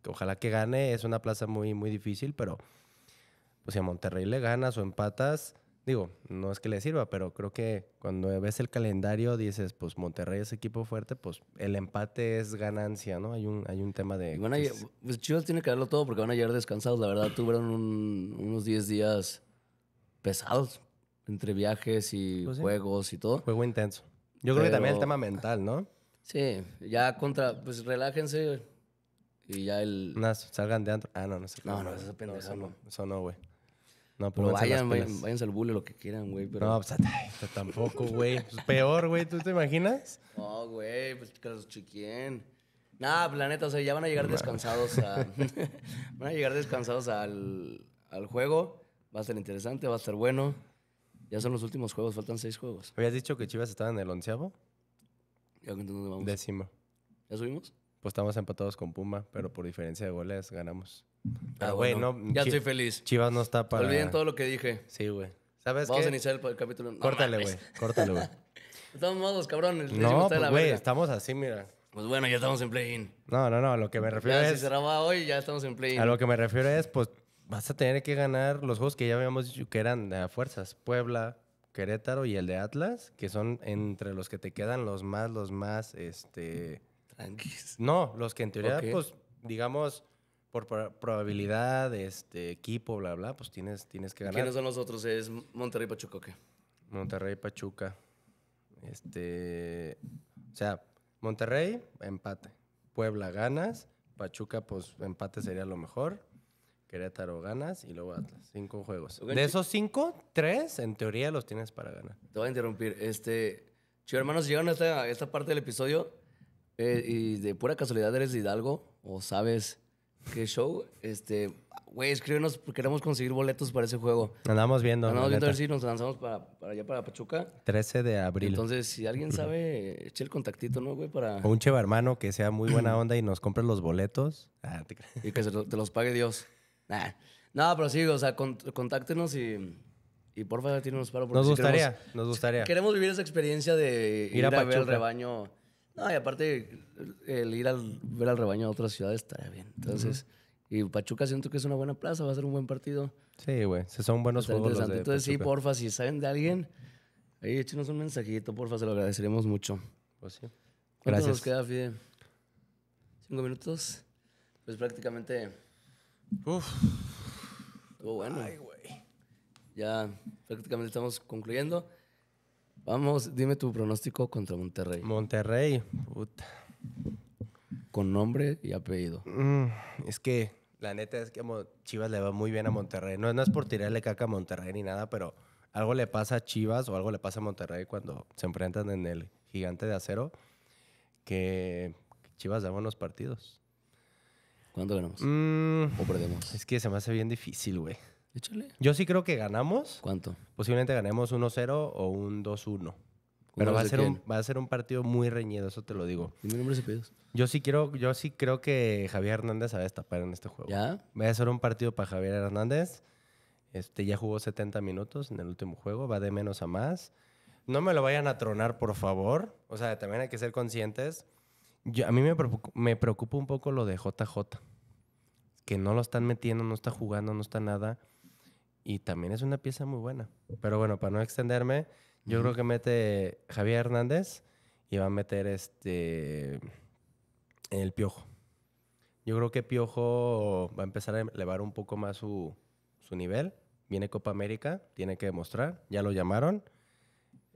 que, ojalá que gane. Es una plaza muy, muy difícil, pero. Pues si a Monterrey le ganas o empatas, digo, no es que le sirva, pero creo que cuando ves el calendario dices, pues Monterrey es equipo fuerte, pues el empate es ganancia, ¿no? Hay un, hay un tema de... Pues, Chivas tiene que darlo todo porque van a llegar descansados. La verdad, tuvieron unos 10 días pesados entre viajes y pues juegos y todo. Juego intenso. Yo creo que también el tema mental, ¿no? Sí, ya contra, pues relájense y ya el... salgan de antro. Ah, no, no. No, no, eso no, eso no, güey. No, pero vayan, vayan, váyanse al bule lo que quieran, güey. No, pues, pues tampoco, güey. Pues peor, güey, ¿tú te imaginas? No, güey, pues que los chiquien. Nah planeta, pues, o sea, ya van a llegar descansados a... van a llegar descansados al, al juego. Va a ser interesante, va a ser bueno. Ya son los últimos juegos, faltan seis juegos. ¿Habías dicho que Chivas estaba en el onceavo? Ya dónde vamos? Décimo. ¿Ya subimos? Pues estamos empatados con Puma, pero por diferencia de goles ganamos. Ah, bueno, ya estoy feliz. Chivas no está para. Olviden todo lo que dije. Sí, güey. ¿Sabes Vamos a iniciar el, capítulo. No córtale, güey. Córtale, güey. estamos modos, cabrones. No, pues, güey, estamos así, mira. Pues bueno, ya estamos en play-in. No, no, no. A lo que me refiero ya, es. cerraba hoy, ya estamos en play-in. A lo que me refiero es, pues vas a tener que ganar los juegos que ya habíamos dicho que eran de fuerzas. Puebla, Querétaro y el de Atlas, que son entre los que te quedan los más, los más, este... Tranquis. No, los que en teoría, pues, digamos, por probabilidad, este, equipo, bla, bla, pues tienes, tienes que ganar. ¿Quiénes son los Es Monterrey Pachuca, ¿qué? Monterrey Pachuca. Este, o sea, Monterrey, empate. Puebla, ganas. Pachuca, pues empate sería lo mejor. Querétaro, ganas. Y luego Atlas. Cinco juegos. De esos cinco, tres, en teoría, los tienes para ganar. Te voy a interrumpir. Este, chicos, hermanos, llegaron a esta, parte del episodio eh, y de pura casualidad eres Hidalgo o sabes ¿Qué show, este, güey, escríbenos, queremos conseguir boletos para ese juego. Andamos viendo. Andamos viendo a ver si nos lanzamos para, allá, para Pachuca. 13 de abril. Entonces, si alguien sabe, eche el contactito, ¿no, güey? Para... O un cheva hermano que sea muy buena onda y nos compre los boletos. Ah, te... Y que te los pague Dios. Nah. No, pero sí, o sea, contáctenos y... Y por favor, tírenos paro. Nos gustaría, nos gustaría. Queremos vivir esa experiencia de ir, a, a ver el rebaño no, y aparte, el ir al ver al rebaño a otras ciudades estaría bien. Entonces, y Pachuca siento que es una buena plaza, va a ser un buen partido. Sí, güey, son buenos jugadores juegos. Entonces, sí, porfa, si saben de alguien, ahí échenos un mensajito, porfa, se lo agradeceremos mucho. Pues sí. Gracias. nos queda, Fide? ¿Cinco minutos? Pues prácticamente. Uf. Estuvo bueno. Ya prácticamente estamos concluyendo. Vamos, dime tu pronóstico contra Monterrey. Monterrey, puta. Con nombre y apellido. Mm, es que, la neta es que Chivas le va muy bien a Monterrey. No, no es por tirarle caca a Monterrey ni nada, pero algo le pasa a Chivas o algo le pasa a Monterrey cuando se enfrentan en el gigante de acero que Chivas da buenos partidos. ¿Cuándo ganamos? Mm, ¿O perdemos? Es que se me hace bien difícil, güey. Yo sí creo que ganamos. ¿Cuánto? Posiblemente ganemos 1-0 o un 2-1. Pero va a, ser un, va a ser un partido muy reñido, eso te lo digo. Dime y Yo sí quiero, yo sí creo que Javier Hernández va a destapar en este juego. ¿Ya? Va a ser un partido para Javier Hernández. Este ya jugó 70 minutos en el último juego, va de menos a más. No me lo vayan a tronar, por favor. O sea, también hay que ser conscientes. Yo, a mí me me preocupa un poco lo de JJ, que no lo están metiendo, no está jugando, no está nada y también es una pieza muy buena. Pero bueno, para no extenderme, yo creo que mete Javier Hernández y va a meter este el Piojo. Yo creo que Piojo va a empezar a elevar un poco más su, nivel. Viene Copa América, tiene que demostrar, ya lo llamaron.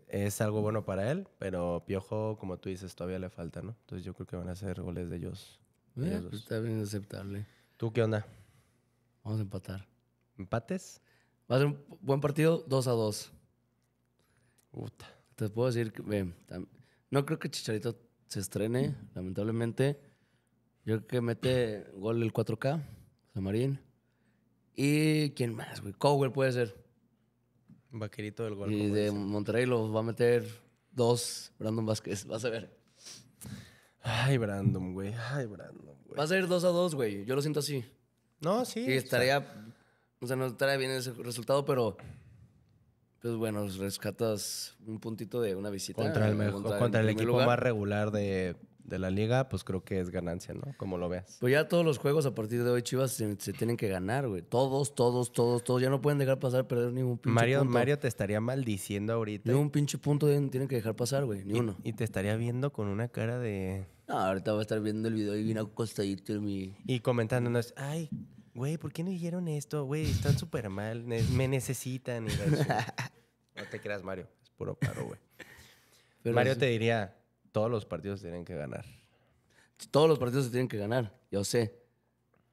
Es algo bueno para él, pero Piojo, como tú dices, todavía le falta, ¿no? Entonces yo creo que van a ser goles de ellos. Eh, pues, está bien aceptable. ¿Tú qué onda? Vamos a empatar. ¿Empates? Va a ser un buen partido 2 a 2. Puta. Te puedo decir que no creo que Chicharito se estrene, lamentablemente. Yo creo que mete gol el 4K, Samarín. ¿Y quién más, güey? Cowell puede ser. Vaquerito del gol. Y de Monterrey lo va a meter dos Brandon Vázquez, vas a ver. Ay, Brandon, güey. Ay, Brandon, güey. Va a ser 2 a 2, güey. Yo lo siento así. No, sí. Y estaría o sea, no trae bien ese resultado, pero. Pues bueno, rescatas un puntito de una visita. Contra el, equipo más regular de, de, la liga, pues creo que es ganancia, ¿no? Como lo veas. Pues ya todos los juegos a partir de hoy, Chivas, se, tienen que ganar, güey. Todos, todos, todos, todos. Ya no pueden dejar pasar perder ningún pinche punto. Mario te estaría maldiciendo ahorita. Ni un pinche punto tienen que dejar pasar, güey. Ni y, uno. Y te estaría viendo con una cara de. No, ahorita va a estar viendo el video y bien acostadito en mi. Y comentándonos, ay, güey, ¿por qué no dijeron esto? Güey, están súper mal, me necesitan. no te creas, Mario, es puro paro, güey. Mario te diría, todos los partidos tienen que ganar. Todos los partidos se tienen que ganar, yo sé.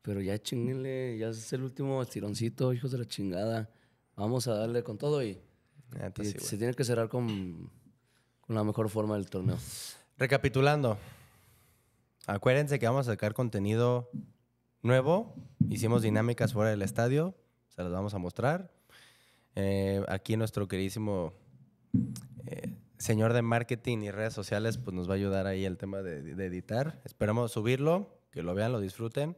Pero ya chinguenle, ya es el último tironcito hijos de la chingada. Vamos a darle con todo y, ah, se tiene que cerrar con, con la mejor forma del torneo. Recapitulando, acuérdense que vamos a sacar contenido nuevo. Hicimos dinámicas fuera del estadio, se las vamos a mostrar. Eh, aquí nuestro queridísimo eh, señor de marketing y redes sociales, pues nos va a ayudar ahí el tema de, de editar. Esperamos subirlo, que lo vean, lo disfruten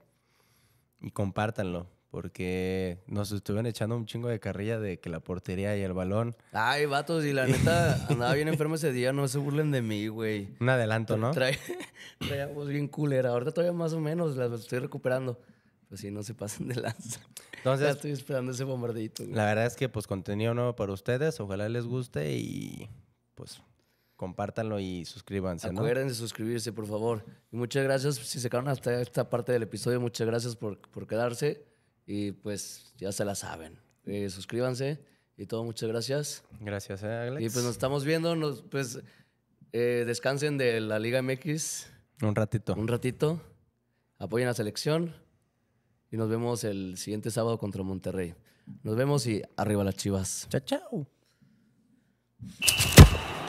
y compártanlo porque nos estuvieron echando un chingo de carrilla de que la portería y el balón. Ay, vatos, y la neta andaba bien enfermo ese día, no se burlen de mí, güey. Un adelanto, ¿no? Trae, bien culera. Ahorita todavía más o menos las estoy recuperando. Pues si no se pasen de lanza. Entonces, estoy esperando ese bombardito. La verdad es que pues contenido nuevo para ustedes, ojalá les guste y pues compártanlo y suscríbanse. ¿no? Acuérdense de suscribirse, por favor. Y muchas gracias si se quedaron hasta esta parte del episodio. Muchas gracias por, por quedarse. Y pues ya se la saben. Eh, suscríbanse y todo, muchas gracias. Gracias, eh, Y pues nos estamos viendo, nos, pues eh, descansen de la Liga MX. Un ratito. Un ratito. Apoyen a la selección y nos vemos el siguiente sábado contra Monterrey. Nos vemos y arriba las chivas. Chao, chao.